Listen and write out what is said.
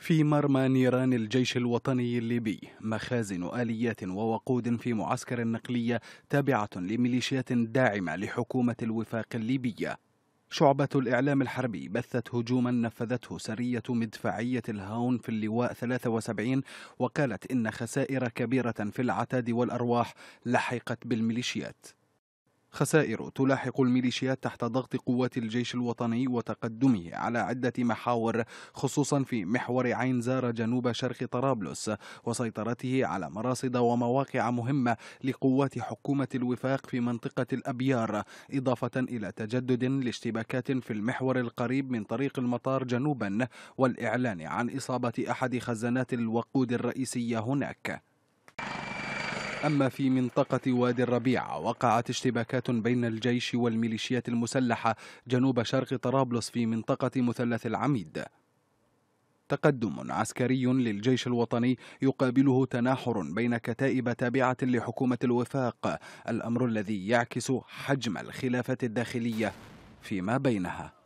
في مرمى نيران الجيش الوطني الليبي مخازن آليات ووقود في معسكر نقلية تابعة لميليشيات داعمة لحكومة الوفاق الليبية شعبة الإعلام الحربي بثت هجوما نفذته سرية مدفعية الهاون في اللواء 73 وقالت إن خسائر كبيرة في العتاد والأرواح لحقت بالميليشيات خسائر تلاحق الميليشيات تحت ضغط قوات الجيش الوطني وتقدمه على عدة محاور خصوصا في محور عين زار جنوب شرق طرابلس وسيطرته على مراصد ومواقع مهمة لقوات حكومة الوفاق في منطقة الأبيار إضافة إلى تجدد لاشتباكات في المحور القريب من طريق المطار جنوبا والإعلان عن إصابة أحد خزانات الوقود الرئيسية هناك أما في منطقة وادي الربيع وقعت اشتباكات بين الجيش والميليشيات المسلحة جنوب شرق طرابلس في منطقة مثلث العميد تقدم عسكري للجيش الوطني يقابله تناحر بين كتائب تابعة لحكومة الوفاق الأمر الذي يعكس حجم الخلافة الداخلية فيما بينها